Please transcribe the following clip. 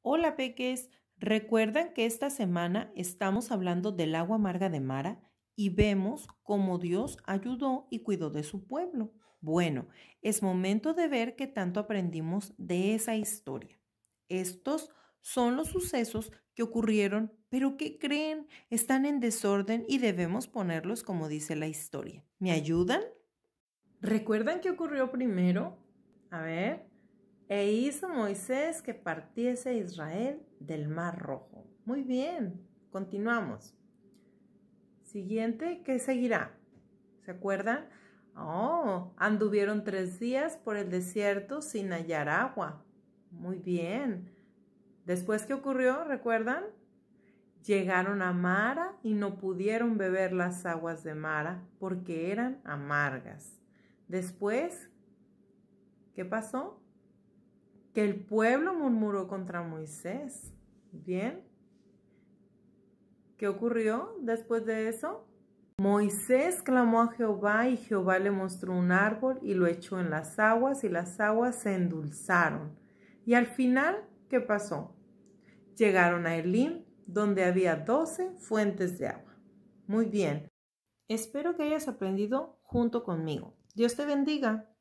Hola peques, recuerdan que esta semana estamos hablando del agua amarga de Mara y vemos cómo Dios ayudó y cuidó de su pueblo. Bueno, es momento de ver qué tanto aprendimos de esa historia. Estos son los sucesos que ocurrieron, pero ¿qué creen están en desorden y debemos ponerlos como dice la historia. ¿Me ayudan? ¿Recuerdan qué ocurrió primero? A ver, e hizo Moisés que partiese Israel del mar rojo. Muy bien, continuamos. Siguiente, ¿qué seguirá? ¿Se acuerdan? Oh, anduvieron tres días por el desierto sin hallar agua. Muy bien. Después, ¿qué ocurrió? ¿Recuerdan? Llegaron a Mara y no pudieron beber las aguas de Mara porque eran amargas. Después, ¿qué pasó? el pueblo murmuró contra Moisés. Bien. ¿Qué ocurrió después de eso? Moisés clamó a Jehová y Jehová le mostró un árbol y lo echó en las aguas y las aguas se endulzaron. Y al final, ¿qué pasó? Llegaron a Elim, donde había doce fuentes de agua. Muy bien. Espero que hayas aprendido junto conmigo. Dios te bendiga.